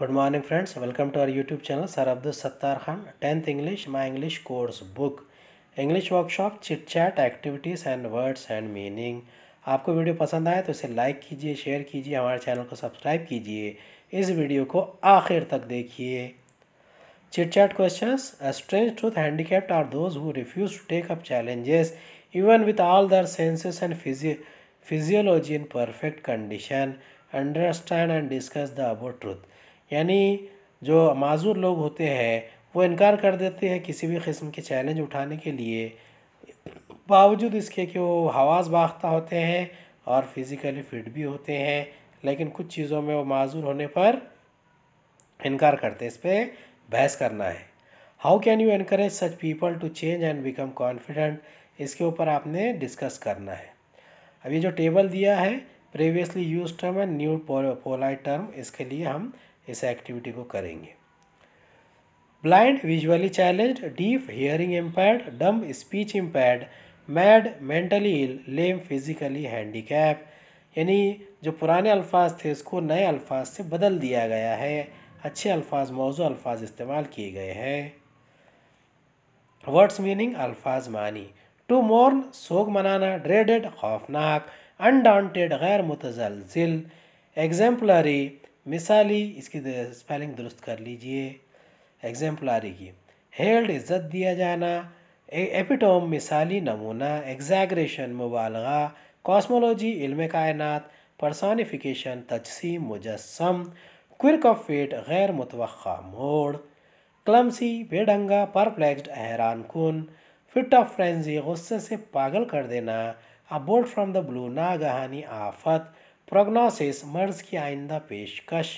Good morning friends welcome to our YouTube channel sir Abdul Sattar Khan tenth English my English course book English workshop chit chat activities and words and meaning आपको video पसंद आए तो इसे like कीजिए share कीजिए हमारे channel को subscribe कीजिए इस वीडियो को आखिर तक देखिए chit chat question strange truth handicapped are those who refuse to take up challenges even with all their senses and physiology in perfect condition understand and discuss the about truth यानी जो माजूर लोग होते हैं वो इनकार कर देते हैं किसी भी किस्म के चैलेंज उठाने के लिए बावजूद इसके कि वो हवास बाख्ता होते हैं और फिज़िकली फिट भी होते हैं लेकिन कुछ चीज़ों में वो माजूर होने पर इनकार करते इस पर बहस करना है how can you increase such people to change and become confident इसके ऊपर आपने डिस्कस करना है अब ये जो टेबल दिया है previously used term and new polite term इसके लिए हम इस एक्टिविटी को करेंगे blind visually challenge deaf hearing impaired dumb speech impaired mad mentally ill lame physically handicap यानी जो पुराने अल्फाज थे उसको नए अल्फाज से बदल दिया गया है अच्छे अल्फाज मौजू अल्फाज इस्तेमाल किए गए हैं वर्ड्स मीनिंग अल्फाज मानी टू मोर्न सोग मनाना ड्रेडेड खौफनाक अनडांटेड गैर जिल एग्जाम्पलरी मिसाली इसकी स्पेलिंग दुरुस्त कर लीजिए एग्जाम्पलारी की हेल्ड इज़्ज़त दिया जाना एपिटोम मिसाली नमूना एग्जैग्रेशन मुबालगा कॉस्मोलॉजी इल्म कायनात परसानिफिकेशन तजसीम मुजस्म क्विक ऑफ फेट गैर मुतव मोड़ क्लमसी बेडंगा परप्लेक्स्ड हैरान कन फिट ऑफ फ्रेंजी गुस्से से पागल कर देना अबोर्ड फ्रॉम द ब्लू नागहानी आफत प्रोग्नोसिस मर्ज की आइंदा पेशकश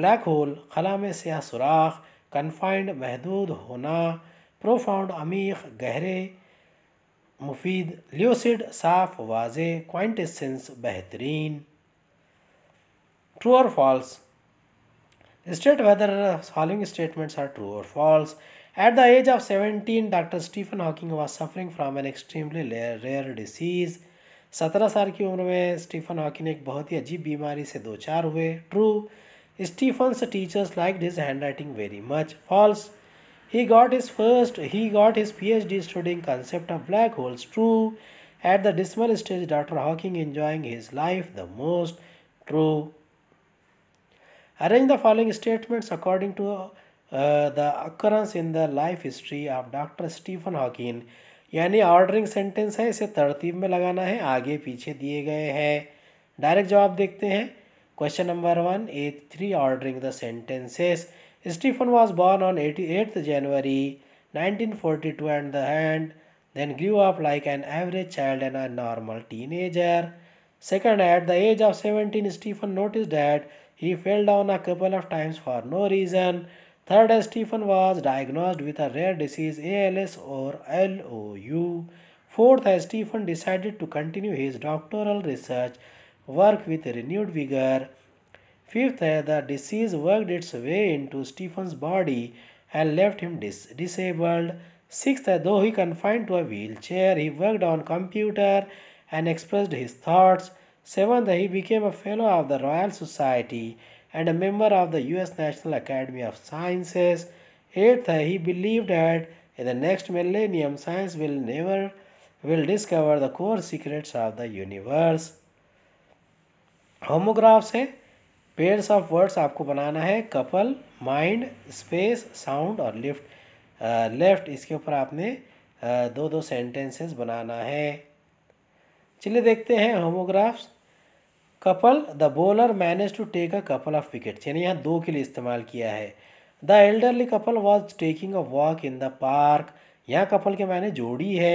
ब्लैक होल खला में सयाह सुराख कन्फाइंड महदूद होना प्रोफाउंड अमीख गहरे मुफीद ल्यूसिड साफ वाजे क्वाइंटेंस बेहतरीन true or false state whether following statements are true or false at the age of seventeen doctor Stephen Hawking was suffering from an extremely rare disease सत्रह साल की उम्र में स्टीफन हॉकिन एक बहुत ही अजीब बीमारी से दो चार हुए true Stephen's teachers like his handwriting very much false he got his first he got his P H D studying concept of black holes true at the dismal stage doctor Hawking enjoying his life the most true arrange the following statements according to the the in the life history of doctor Stephen Hawking यानी ordering sentence है इसे तरतीब में लगाना है आगे पीछे दिए गए हैं डायरेक्ट जवाब देखते हैं question number one A three ordering the sentences Stephen was born on eighty eighth January nineteen forty two and then and then grew up like an average child and a normal eager second at the age of seventeen Stephen notice that he fell down a couple of times for no reason Third, Stephen was diagnosed with a rare disease ALS or LOU. Fourth, Stephen decided to continue his doctoral research work with renewed vigor. Fifth, the disease worked its way into Stephen's body and left him dis disabled. Sixth, though he confined to a wheelchair, he worked on computer and expressed his thoughts. Seventh, he became a fellow of the Royal Society. and a member of the US National Academy of Sciences. Eighth, he believed that in the next millennium, science will never will discover the core secrets of the universe. Homographs है pairs of words आपको बनाना है couple mind space sound और lift left इसके ऊपर आपने दो दो सेंटेंसेस बनाना है चलिए देखते हैं homographs couple the bowler manage to take a couple of wickets यानी यहाँ दो के लिए इस्तेमाल किया है the elderly couple was taking a walk in the park यहाँ कपल के मैंने जोड़ी है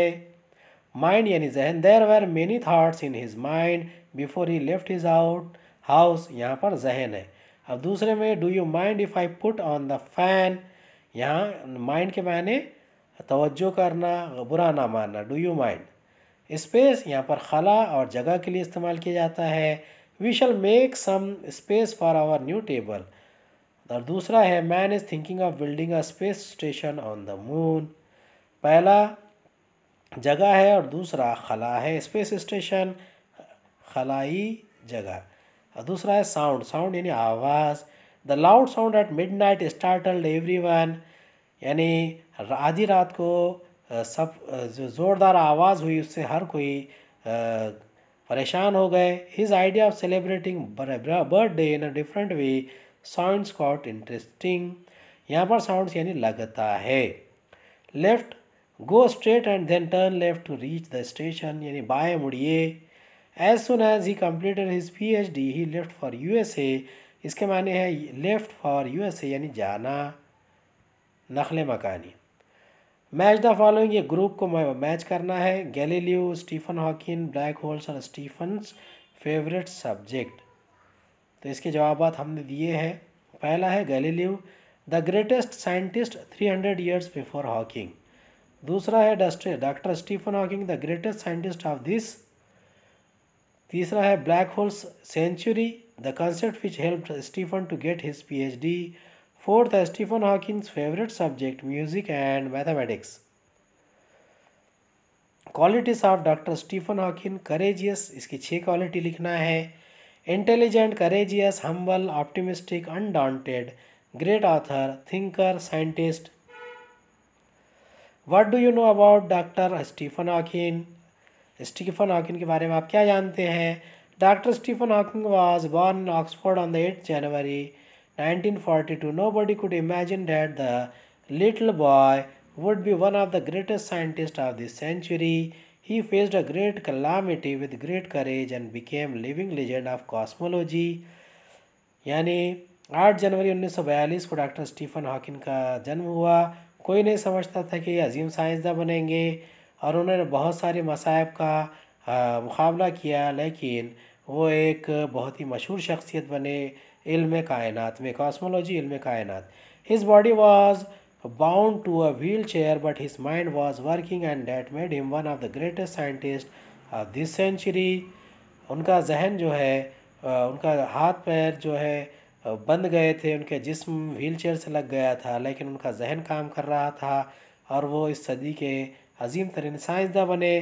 माइंड यानी जहन there were many thoughts in his mind before he left his out house यहाँ पर जहन है अब दूसरे में do you mind if I put on the fan यहाँ माइंड के मैंने तोज्जो करना बुरा ना मानना डू यू माइंड स्पेस यहाँ पर खला और जगह के लिए इस्तेमाल किया जाता है we shall make some space for our new table और दूसरा है man is thinking of building a space station on the moon पहला जगह है और दूसरा खला है स्पेस स्टेशन खलाई जगह और दूसरा है साउंड साउंड यानी आवाज़ the loud sound at midnight startled everyone यानी आधी रात को सब जो ज़ोरदार आवाज़ हुई उससे हर कोई परेशान हो गए his idea of celebrating birthday in a different way sounds quite interesting यहाँ पर साउंड्स यानी लगता है left go straight and then turn left to reach the station यानी बाएं मुड़िए as soon as he completed his P H D he left for U S A इसके माने है left for U S A यानी जाना नखल मकानी मैच द फॉलोइंग ये ग्रुप को मैच करना है Galileo Stephen Hawking black holes और स्टीफन फेवरेट सब्जेक्ट तो इसके जवाब हमने दिए हैं पहला है Galileo the greatest scientist three hundred years before Hawking दूसरा है डस्टे doctor Stephen Hawking the greatest scientist of this तीसरा है black holes century the concept which help Stephen to get his P Fourth, Stephen Hawking's favorite subject, music and mathematics. Qualities of doctor Stephen Hawking courageous इसकी छः quality लिखना है intelligent courageous humble optimistic undaunted great author thinker scientist what do you know about doctor Stephen Hawking Stephen Hawking के बारे में आप क्या जानते हैं doctor Stephen Hawking was born Oxford on the eight January 1942 nobody could imagine that the little boy would be one of the greatest scientists of this century he faced a great calamity with great courage and became living legend of cosmology yani 8 जनवरी 1942 को doctor Stephen Hawking का जन्म हुआ कोई नहीं समझता था कि ये अजीम साइंसदां बनेंगे और उन्होंने बहुत सारे मसायब का मुकाबला किया लेकिन वो एक बहुत ही मशहूर शख्सियत बने इल्म कायनात में कॉस्मोलॉजी इल्म कायनात his body was to a wheelchair but his mind was working and that made him one of the greatest scientist of this century उनका जहन जो है उनका हाथ पैर जो है बंद गए थे उनके जिस्म चेयर से लग गया था लेकिन उनका जहन काम कर रहा था और वो इस सदी के अजीम तरीन साइंसदा बने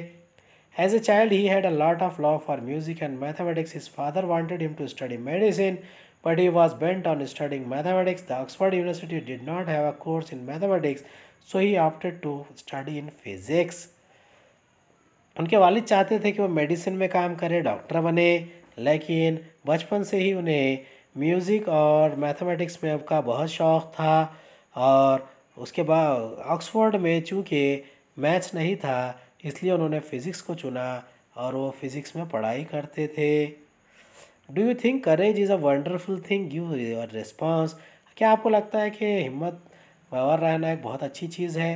as a child he had a lot of love for music and mathematics his father wanted him to study medicine but he was bent on studying mathematics. The Oxford University did not have a course in mathematics, so he opted to study in physics. उनके वालिद चाहते थे कि वो medicine में काम करें doctor बने लेकिन बचपन से ही उन्हें म्यूज़िक और मैथमेटिक्स में का बहुत शौक़ था और उसके बाद ऑक्सफोर्ड में चूँकि मैथ्स नहीं था इसलिए उन्होंने फ़िज़िक्स को चुना और वो फ़िज़िक्स में पढ़ाई करते थे do you think courage is a wonderful thing give your response क्या आपको लगता है कि हिम्मत बवर रहना एक बहुत अच्छी चीज़ है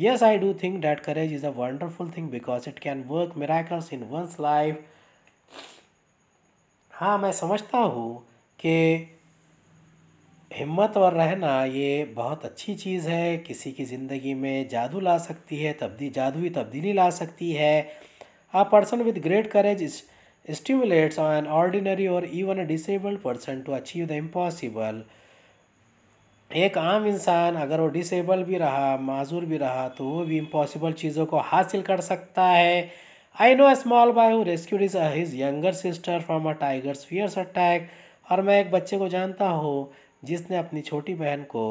yes I do think that courage is a wonderful thing because it can work miracles in one's life हाँ मैं समझता हूँ कि हिम्मत और रहना ये बहुत अच्छी चीज़ है किसी की ज़िंदगी में जादू ला सकती है तब्दी जादुई तब्दीली ला सकती है a person with great courage is stimulates an ordinary or even a disabled person to achieve the impossible एक आम इंसान अगर वो डिसेबल भी रहा माजूर भी रहा तो वो भी इम्पॉसिबल चीज़ों को हासिल कर सकता है I know small boy who rescued is his younger sister from a tiger's fierce attack और मैं एक बच्चे को जानता हूँ जिसने अपनी छोटी बहन को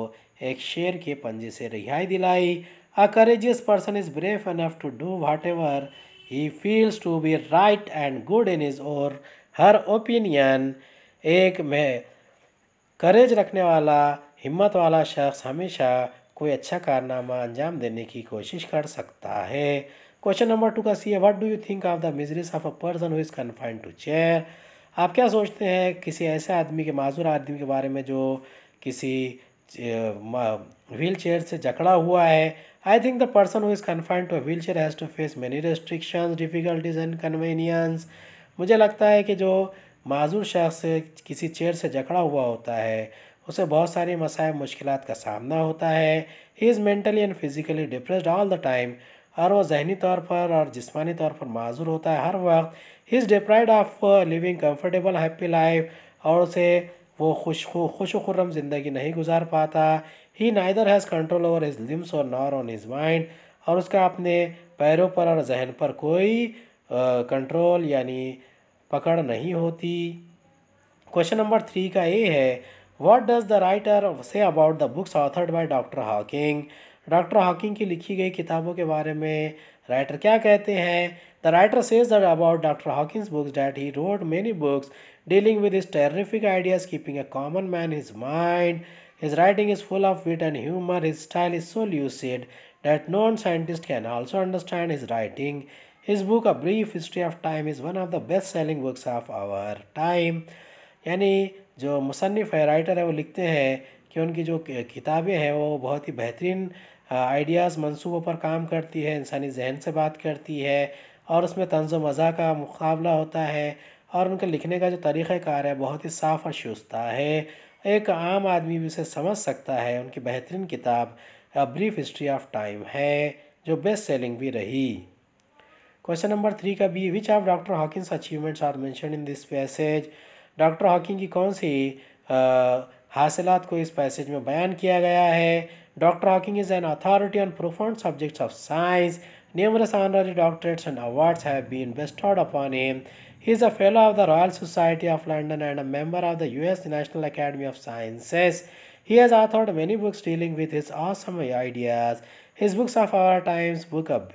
एक शेर के पंजे से रिहाई दिलाई a courageous person is brave enough to do whatever he feels to be right and good in his or her opinion एक में करेज रखने वाला हिम्मत वाला शख्स हमेशा कोई अच्छा कारनामा अंजाम देने की कोशिश कर सकता है क्वेश्चन नंबर टू का सी है what do you think of the miseries of a person who is confined to chair आप क्या सोचते हैं किसी ऐसे आदमी के माजूर आदमी के बारे में जो किसी व्हील चेयर से जकड़ा हुआ है I think the person who is confined to a wheelchair has to face many restrictions, difficulties and convenience. मुझे लगता है कि जो माजूर शख्स किसी चेयर से जकड़ा हुआ होता है उसे बहुत सारी मसायब मुश्किल का सामना होता है he is mentally and physically depress all the time और वो जहनी तौर पर और जिसमानी तौर पर माजूर होता है हर वक्त he is deprived of living comfortable happy life और उसे वो खुश खुश खुर्रम ज़िंदगी नहीं गुजार पाता he neither has control over his limbs और नॉर ऑन हिज माइंड और उसका अपने पैरों पर और जहन पर कोई कंट्रोल यानी पकड़ नहीं होती क्वेश्चन नंबर थ्री का ये है what does the writer say about the books authored by doctor Hawking doctor Hawking की लिखी गई किताबों के बारे में राइटर क्या कहते हैं the writer says the about doctor Hawking's books that he wrote many books dealing with his terrific ideas keeping a common man his mind His writing is full of wit and humor. His style is so lucid that non-scientists can also understand his writing. His book A Brief History of Time is one of the best-selling books of our time. यानी जो मुसनफ़ है writer है वो लिखते हैं कि उनकी जो किताबें हैं वो बहुत ही बेहतरीन आइडियाज़ मनसूबों पर काम करती है इंसानी जहन से बात करती है और उसमें तंज मज़ा का मुकाबला होता है और उनके लिखने का जो तरीक़ार है बहुत ही साफ़ और शुस्ता है एक आम आदमी भी उसे समझ सकता है उनकी बेहतरीन किताब a brief history of time है जो बेस्ट सेलिंग भी रही क्वेश्चन नंबर थ्री का B which of doctor Hawking's achievements are mention in this passage doctor Hawking की कौन सी हासिलात को इस पैसेज में बयान किया गया है doctor Hawking is an authority on profound subjects of science numerous honorary doctorates and awards have been bestowed upon him He is a fellow of the Royal Society of London and a member of the US National Academy of Sciences. He has authored many books dealing with his awesome ideas. His books of our times, book of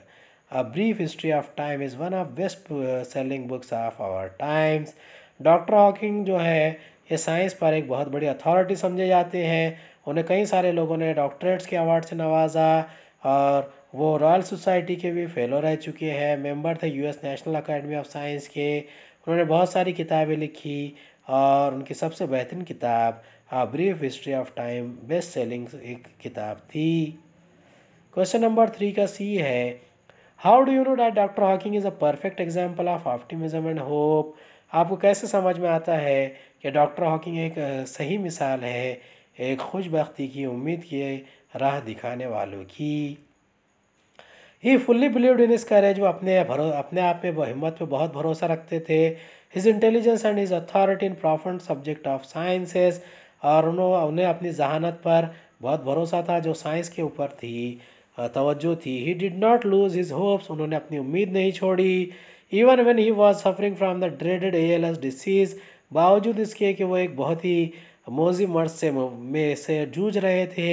a Brief History of Time is one of best selling books of our times. Dr. Hawking जो है ये science पर एक बहुत बड़ी authority समझे जाते हैं उन्हें कई सारे लोगों ने डॉक्टरेट्स के अवार्ड से नवाजा और वो रॉयल सोसाइटी के भी फेलो रह चुके हैं मेंबर थे US National Academy of Science के उन्होंने बहुत सारी किताबें लिखी और उनकी सबसे बेहतरीन किताब a brief history of time best selling एक किताब थी क्वेश्चन नंबर थ्री का सी है how do you know that doctor Hawking is a perfect example of optimism and hope आपको कैसे समझ में आता है कि डॉक्टर हॉकिंग एक सही मिसाल है एक खुशबी की उम्मीद की राह दिखाने वालों की ही फुल्ली बिलीव इन इस कैरेज वो अपने भरो अपने आप में हिम्मत पे बहुत भरोसा रखते थे his intelligence and his authority in profound subject of sciences और उन्होंने अपनी जहानत पर बहुत भरोसा था जो साइंस के ऊपर थी तवज्जो थी he did not lose his hopes उन्होंने अपनी उम्मीद नहीं छोड़ी even when he was suffering from the dreaded A L S disease बावजूद इसके कि वो एक बहुत ही मोजी मर्ज से में से जूझ रहे थे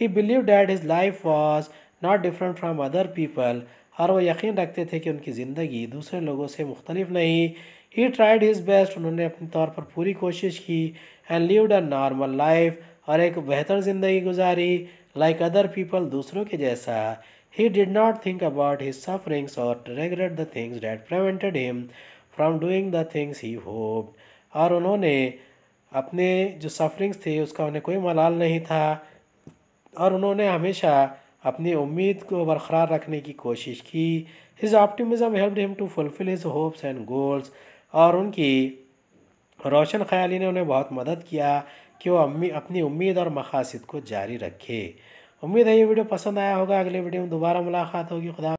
he believe that his life was not different from other people और वो यकीन रखते थे कि उनकी ज़िंदगी दूसरे लोगों से मुख्तलिफ नहीं ही ट्राइड हिज बेस्ट उन्होंने अपने तौर पर पूरी कोशिश की and live a normal life और एक बेहतर ज़िंदगी गुजारी लाइक अदर पीपल दूसरों के जैसा he did not think about his sufferings और regret the things that prevented him from doing the things he hope और उन्होंने अपने जो सफरिंग्स थे उसका उन्हें कोई मलाल नहीं था और उन्होंने हमेशा अपनी उम्मीद को बरकरार रखने की कोशिश की his optimism help him to fulfil his hopes and goals और उनकी रोशन ख्याली ने उन्हें बहुत मदद किया कि वो अम्मी अपनी उम्मीद और मकासद को जारी रखे उम्मीद है ये वीडियो पसंद आया होगा अगले वीडियो में दोबारा मुलाकात होगी खुदा